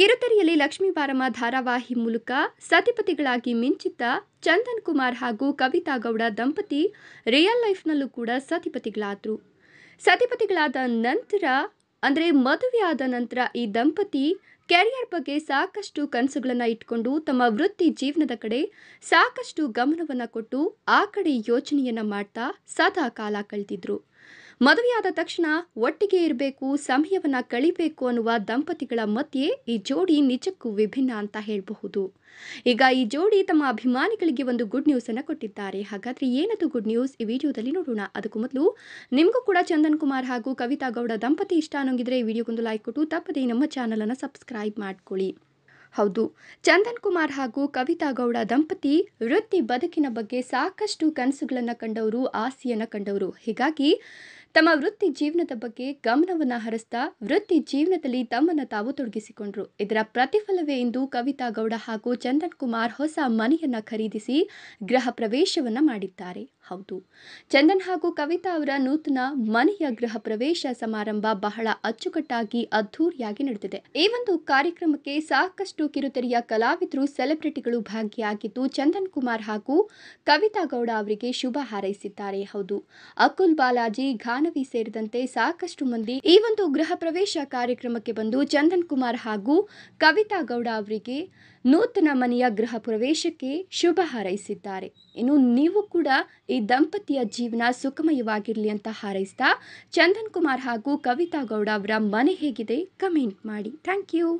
ಕಿರುತೆರೆಯಲ್ಲಿ ಲಕ್ಷ್ಮೀ ಬಾರಮ್ಮ ಧಾರಾವಾಹಿ ಮೂಲಕ ಸತಿಪತಿಗಳಾಗಿ ಮಿಂಚಿದ್ದ ಚಂದನ್ ಕುಮಾರ್ ಹಾಗೂ ಕವಿತಾ ಗೌಡ ದಂಪತಿ ರಿಯಲ್ ಲೈಫ್ನಲ್ಲೂ ಕೂಡ ಸತಿಪತಿಗಳಾದರು ಸತಿಪತಿಗಳಾದ ನಂತರ ಅಂದರೆ ಮದುವೆಯಾದ ನಂತರ ಈ ದಂಪತಿ ಕೆರಿಯರ್ ಬಗ್ಗೆ ಸಾಕಷ್ಟು ಕನಸುಗಳನ್ನು ಇಟ್ಕೊಂಡು ತಮ್ಮ ವೃತ್ತಿ ಜೀವನದ ಕಡೆ ಸಾಕಷ್ಟು ಗಮನವನ್ನು ಕೊಟ್ಟು ಆ ಕಡೆ ಯೋಚನೆಯನ್ನು ಮಾಡ್ತಾ ಸದಾ ಕಾಲ ಕಳೆದಿದ್ರು ಮದುವೆಯಾದ ತಕ್ಷಣ ಒಟ್ಟಿಗೆ ಇರಬೇಕು ಸಮಯವನ್ನು ಕಳಿಬೇಕು ಅನ್ನುವ ದಂಪತಿಗಳ ಮಧ್ಯೆ ಈ ಜೋಡಿ ನಿಜಕ್ಕೂ ವಿಭಿನ್ನ ಅಂತ ಹೇಳಬಹುದು ಈಗ ಈ ಜೋಡಿ ತಮ್ಮ ಅಭಿಮಾನಿಗಳಿಗೆ ಒಂದು ಗುಡ್ ನ್ಯೂಸ್ ಅನ್ನು ಕೊಟ್ಟಿದ್ದಾರೆ ಹಾಗಾದ್ರೆ ಏನದು ಗುಡ್ ನ್ಯೂಸ್ ಈ ವಿಡಿಯೋದಲ್ಲಿ ನೋಡೋಣ ಅದಕ್ಕೂ ಮೊದಲು ನಿಮಗೂ ಕೂಡ ಚಂದನ್ ಕುಮಾರ್ ಹಾಗೂ ಕವಿತಾ ಗೌಡ ದಂಪತಿ ಇಷ್ಟ ಅನ್ನೋಂಗಿದ್ರೆ ಈ ವಿಡಿಯೋಗೊಂದು ಲೈಕ್ ಕೊಟ್ಟು ತಪ್ಪದೇ ನಮ್ಮ ಚಾನಲ್ ಅನ್ನು ಸಬ್ಸ್ಕ್ರೈಬ್ ಸಬ್ಸ್ಕ್ರೈಬ್ ಮಾಡ್ಕೊಳ್ಳಿ ಹೌದು ಚಂದನ್ ಕುಮಾರ್ ಹಾಗೂ ಕವಿತಾ ಗೌಡ ದಂಪತಿ ವೃತ್ತಿ ಬದುಕಿನ ಬಗ್ಗೆ ಸಾಕಷ್ಟು ಕನಸುಗಳನ್ನು ಕಂಡವರು ಆಸೆಯನ್ನು ಕಂಡವರು ಹೀಗಾಗಿ ತಮ್ಮ ವೃತ್ತಿ ಜೀವನದ ಬಗ್ಗೆ ಗಮನವನ್ನು ಹರಿಸ್ತಾ ವೃತ್ತಿ ಜೀವನದಲ್ಲಿ ತಮ್ಮನ್ನು ತಾವು ತೊಡಗಿಸಿಕೊಂಡ್ರು ಇದರ ಪ್ರತಿಫಲವೇ ಎಂದು ಕವಿತಾ ಗೌಡ ಹಾಗೂ ಚಂದನ್ ಕುಮಾರ್ ಹೊಸ ಮನೆಯನ್ನ ಖರೀದಿಸಿ ಗೃಹ ಪ್ರವೇಶವನ್ನ ಮಾಡಿದ್ದಾರೆ ಹೌದು ಚಂದನ್ ಹಾಗೂ ಕವಿತಾ ಅವರ ನೂತನ ಮನೆಯ ಗೃಹ ಪ್ರವೇಶ ಸಮಾರಂಭ ಬಹಳ ಅಚ್ಚುಕಟ್ಟಾಗಿ ಅದ್ಧೂರಿಯಾಗಿ ನಡೆದಿದೆ ಈ ಒಂದು ಕಾರ್ಯಕ್ರಮಕ್ಕೆ ಸಾಕಷ್ಟು ಕಿರುತೆರೆಯ ಕಲಾವಿದರು ಸೆಲೆಬ್ರಿಟಿಗಳು ಭಾಗಿಯಾಗಿದ್ದು ಚಂದನ್ ಕುಮಾರ್ ಹಾಗೂ ಕವಿತಾ ಗೌಡ ಅವರಿಗೆ ಶುಭ ಹಾರೈಸಿದ್ದಾರೆ ಹೌದು ಅಕುಲ್ ಬಾಲಾಜಿ ಘಾನ ಮಾನವಿ ಸೇರಿದಂತೆ ಸಾಕಷ್ಟು ಮಂದಿ ಈ ಒಂದು ಗೃಹ ಪ್ರವೇಶ ಕಾರ್ಯಕ್ರಮಕ್ಕೆ ಬಂದು ಚಂದನ್ ಕುಮಾರ್ ಹಾಗೂ ಕವಿತಾ ಗೌಡ ಅವರಿಗೆ ನೂತನ ಮನೆಯ ಗೃಹ ಪ್ರವೇಶಕ್ಕೆ ಶುಭ ಹಾರೈಸಿದ್ದಾರೆ ಇನ್ನು ನೀವು ಕೂಡ ಈ ದಂಪತಿಯ ಜೀವನ ಸುಖಮಯವಾಗಿರಲಿ ಅಂತ ಹಾರೈಸ್ತಾ ಚಂದನ್ ಕುಮಾರ್ ಹಾಗೂ ಕವಿತಾ ಗೌಡ ಅವರ ಮನೆ ಹೇಗಿದೆ ಕಮೆಂಟ್ ಮಾಡಿ ಥ್ಯಾಂಕ್ ಯು